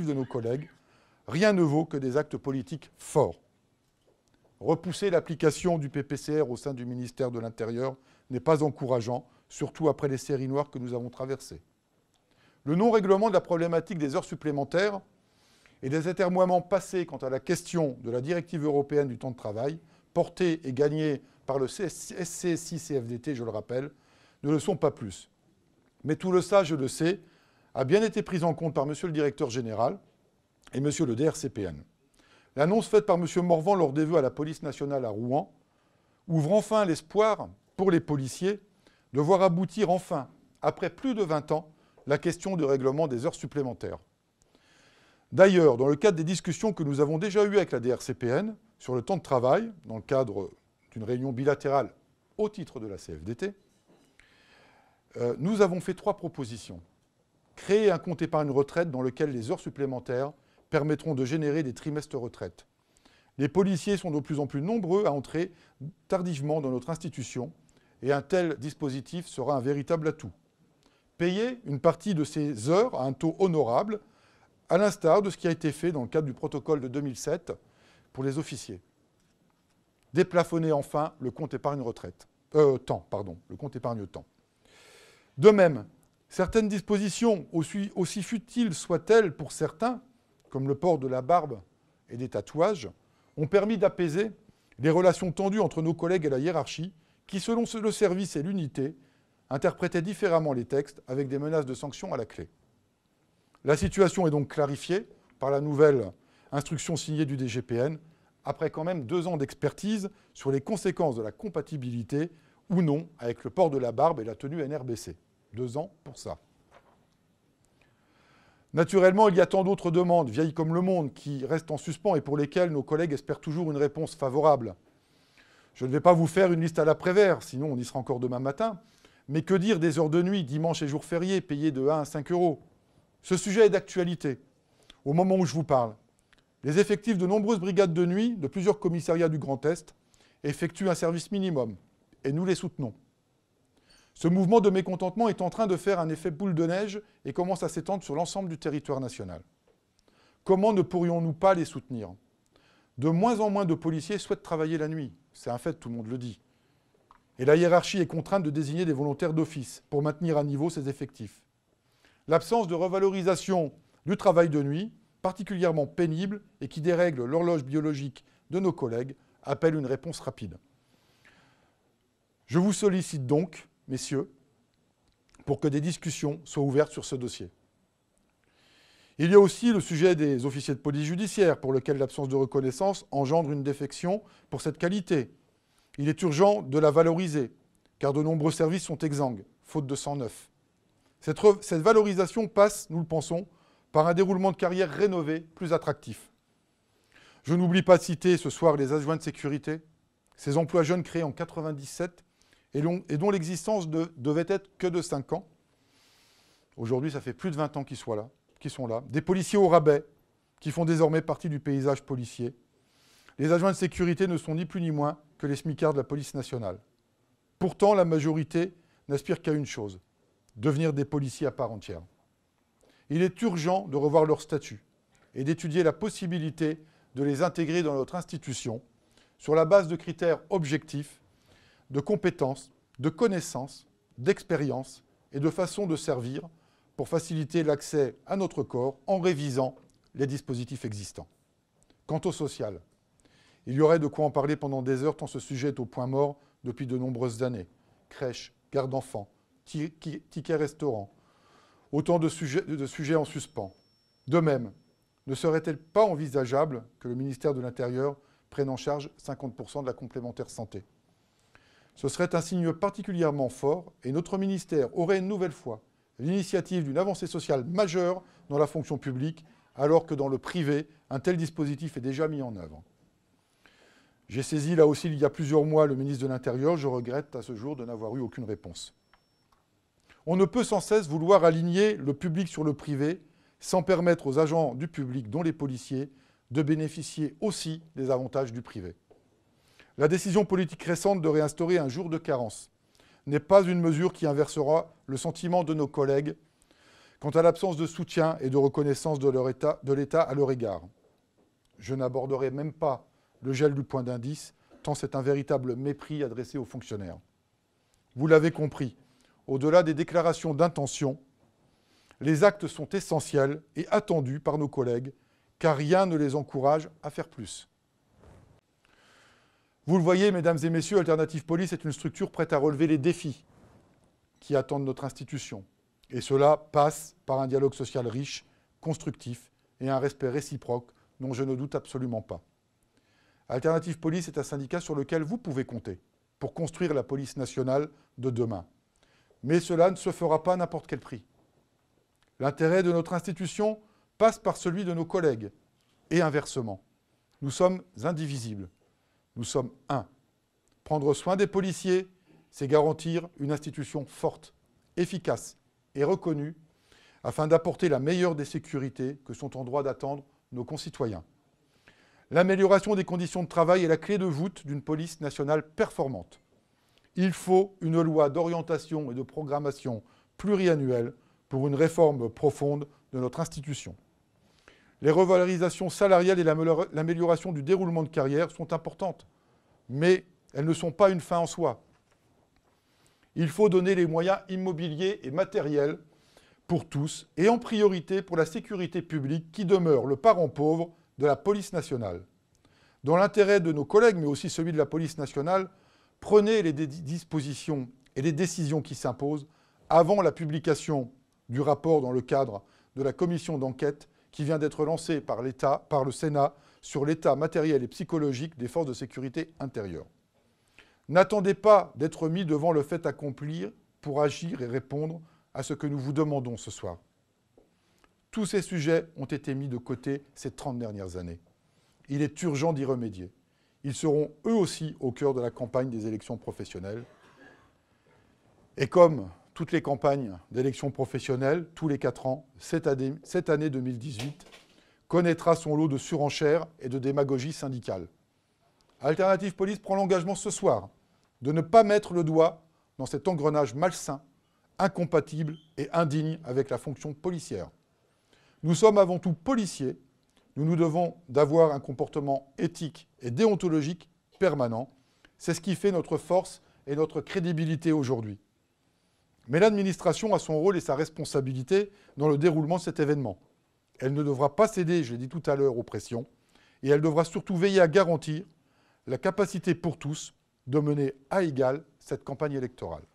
de nos collègues, rien ne vaut que des actes politiques forts. Repousser l'application du PPCR au sein du ministère de l'Intérieur n'est pas encourageant, surtout après les séries noires que nous avons traversées. Le non-règlement de la problématique des heures supplémentaires et des étermoiements passés quant à la question de la directive européenne du temps de travail, portée et gagnée par le SCSI-CFDT, je le rappelle, ne le sont pas plus. Mais tout le je le sais, a bien été prise en compte par M. le directeur général et M. le DRCPN. L'annonce faite par M. Morvan lors des vœux à la police nationale à Rouen ouvre enfin l'espoir pour les policiers de voir aboutir enfin, après plus de 20 ans, la question du règlement des heures supplémentaires. D'ailleurs, dans le cadre des discussions que nous avons déjà eues avec la DRCPN sur le temps de travail, dans le cadre d'une réunion bilatérale au titre de la CFDT, euh, nous avons fait trois propositions. Créer un compte épargne retraite dans lequel les heures supplémentaires permettront de générer des trimestres retraite. Les policiers sont de plus en plus nombreux à entrer tardivement dans notre institution et un tel dispositif sera un véritable atout. Payer une partie de ces heures à un taux honorable, à l'instar de ce qui a été fait dans le cadre du protocole de 2007 pour les officiers. Déplafonner enfin le compte épargne retraite. Euh, temps, pardon, le compte épargne temps. De même, Certaines dispositions, aussi, futiles soient-elles pour certains, comme le port de la barbe et des tatouages, ont permis d'apaiser les relations tendues entre nos collègues et la hiérarchie, qui, selon le service et l'unité, interprétaient différemment les textes avec des menaces de sanctions à la clé. La situation est donc clarifiée par la nouvelle instruction signée du DGPN, après quand même deux ans d'expertise sur les conséquences de la compatibilité ou non avec le port de la barbe et la tenue NRBC deux ans pour ça. Naturellement, il y a tant d'autres demandes, vieilles comme le monde, qui restent en suspens et pour lesquelles nos collègues espèrent toujours une réponse favorable. Je ne vais pas vous faire une liste à l'après-vert, sinon on y sera encore demain matin. Mais que dire des heures de nuit, dimanche et jours fériés, payées de 1 à 5 euros Ce sujet est d'actualité au moment où je vous parle. Les effectifs de nombreuses brigades de nuit de plusieurs commissariats du Grand Est effectuent un service minimum et nous les soutenons. Ce mouvement de mécontentement est en train de faire un effet boule de neige et commence à s'étendre sur l'ensemble du territoire national. Comment ne pourrions-nous pas les soutenir De moins en moins de policiers souhaitent travailler la nuit. C'est un fait, tout le monde le dit. Et la hiérarchie est contrainte de désigner des volontaires d'office pour maintenir à niveau ses effectifs. L'absence de revalorisation du travail de nuit, particulièrement pénible et qui dérègle l'horloge biologique de nos collègues, appelle une réponse rapide. Je vous sollicite donc messieurs, pour que des discussions soient ouvertes sur ce dossier. Il y a aussi le sujet des officiers de police judiciaire, pour lequel l'absence de reconnaissance engendre une défection pour cette qualité. Il est urgent de la valoriser, car de nombreux services sont exsangues, faute de 109. Cette, cette valorisation passe, nous le pensons, par un déroulement de carrière rénové, plus attractif. Je n'oublie pas de citer ce soir les adjoints de sécurité, ces emplois jeunes créés en 1997 et, dont l'existence devait être que de 5 ans. Aujourd'hui, ça fait plus de 20 ans qu'ils sont là, sont là. Des policiers au rabais, qui font désormais partie du paysage policier. Les adjoints de sécurité ne sont ni plus ni moins que les smicards de la police nationale. Pourtant, la majorité n'aspire qu'à une chose, devenir des policiers à part entière. Il est urgent de revoir leur statut et d'étudier la possibilité de les intégrer dans notre institution sur la base de critères objectifs de compétences, de connaissances, d'expériences et de façons de servir pour faciliter l'accès à notre corps en révisant les dispositifs existants. Quant au social, il y aurait de quoi en parler pendant des heures tant ce sujet est au point mort depuis de nombreuses années. Crèches, garde d'enfants, tickets restaurants, autant de sujets, de sujets en suspens. De même, ne serait-il pas envisageable que le ministère de l'Intérieur prenne en charge 50% de la complémentaire santé ce serait un signe particulièrement fort et notre ministère aurait une nouvelle fois l'initiative d'une avancée sociale majeure dans la fonction publique, alors que dans le privé, un tel dispositif est déjà mis en œuvre. J'ai saisi là aussi il y a plusieurs mois le ministre de l'Intérieur, je regrette à ce jour de n'avoir eu aucune réponse. On ne peut sans cesse vouloir aligner le public sur le privé sans permettre aux agents du public, dont les policiers, de bénéficier aussi des avantages du privé. La décision politique récente de réinstaurer un jour de carence n'est pas une mesure qui inversera le sentiment de nos collègues quant à l'absence de soutien et de reconnaissance de l'État à leur égard. Je n'aborderai même pas le gel du point d'indice, tant c'est un véritable mépris adressé aux fonctionnaires. Vous l'avez compris, au-delà des déclarations d'intention, les actes sont essentiels et attendus par nos collègues, car rien ne les encourage à faire plus. Vous le voyez, mesdames et messieurs, Alternative Police est une structure prête à relever les défis qui attendent notre institution. Et cela passe par un dialogue social riche, constructif et un respect réciproque dont je ne doute absolument pas. Alternative Police est un syndicat sur lequel vous pouvez compter pour construire la police nationale de demain. Mais cela ne se fera pas à n'importe quel prix. L'intérêt de notre institution passe par celui de nos collègues, et inversement. Nous sommes indivisibles. Nous sommes un. Prendre soin des policiers, c'est garantir une institution forte, efficace et reconnue afin d'apporter la meilleure des sécurités que sont en droit d'attendre nos concitoyens. L'amélioration des conditions de travail est la clé de voûte d'une police nationale performante. Il faut une loi d'orientation et de programmation pluriannuelle pour une réforme profonde de notre institution. Les revalorisations salariales et l'amélioration du déroulement de carrière sont importantes, mais elles ne sont pas une fin en soi. Il faut donner les moyens immobiliers et matériels pour tous et en priorité pour la sécurité publique qui demeure le parent pauvre de la police nationale. Dans l'intérêt de nos collègues, mais aussi celui de la police nationale, prenez les dispositions et les décisions qui s'imposent avant la publication du rapport dans le cadre de la commission d'enquête qui vient d'être lancé par l'État, par le Sénat, sur l'état matériel et psychologique des forces de sécurité intérieure. N'attendez pas d'être mis devant le fait accompli pour agir et répondre à ce que nous vous demandons ce soir. Tous ces sujets ont été mis de côté ces 30 dernières années. Il est urgent d'y remédier. Ils seront eux aussi au cœur de la campagne des élections professionnelles. Et comme toutes les campagnes d'élections professionnelles, tous les quatre ans, cette année, cette année 2018 connaîtra son lot de surenchères et de démagogie syndicale. Alternative Police prend l'engagement ce soir de ne pas mettre le doigt dans cet engrenage malsain, incompatible et indigne avec la fonction policière. Nous sommes avant tout policiers, nous nous devons d'avoir un comportement éthique et déontologique permanent. C'est ce qui fait notre force et notre crédibilité aujourd'hui. Mais l'administration a son rôle et sa responsabilité dans le déroulement de cet événement. Elle ne devra pas céder, je l'ai dit tout à l'heure, aux pressions, et elle devra surtout veiller à garantir la capacité pour tous de mener à égal cette campagne électorale.